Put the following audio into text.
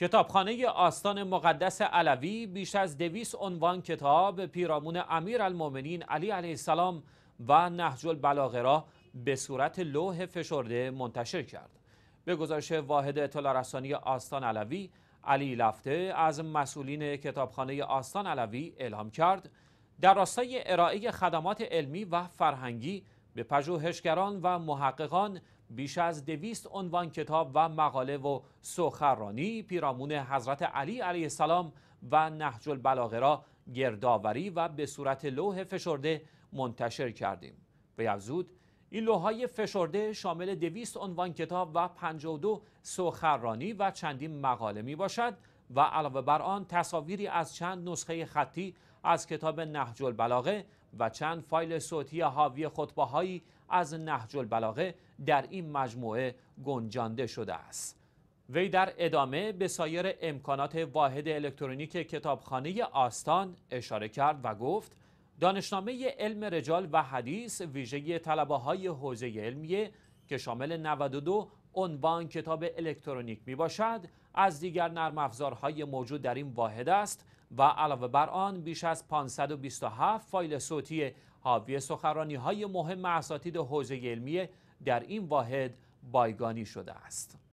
کتابخانه آستان مقدس علوی بیش از دویست عنوان کتاب پیرامون امیر المومنین علی علیه السلام و نهج البلاغه را به صورت لوح فشرده منتشر کرد. به گزارش واحد اطلاع رسانی آستان علوی، علی لفته از مسئولین کتابخانه آستان علوی اعلام کرد در راستای ارائه خدمات علمی و فرهنگی به پژوهشگران و محققان بیش از دویست عنوان کتاب و مقاله و سخرانی پیرامون حضرت علی علیه السلام و نهج البلاغه را گردآوری و به صورت لوح فشرده منتشر کردیم. به افزود این لوهای فشرده شامل دویست عنوان کتاب و 52 سخرانی و چندین مقاله می باشد و علاوه بر آن تصاویری از چند نسخه خطی از کتاب نهج البلاغه و چند فایل صوتی حاوی خطبه هایی از نهج البلاغه در این مجموعه گنجانده شده است. وی در ادامه به سایر امکانات واحد الکترونیک کتابخانه آستان اشاره کرد و گفت دانشنامه علم رجال و حدیث ویژگی طلبه های حوزه علمیه که شامل 92 عنوان کتاب الکترونیک می باشد از دیگر نرم افزارهای موجود در این واحد است و علاوه بر آن بیش از 527 فایل صوتی حاوی سخرانی های مهم اساتید حوزه علمیه در این واحد بایگانی شده است.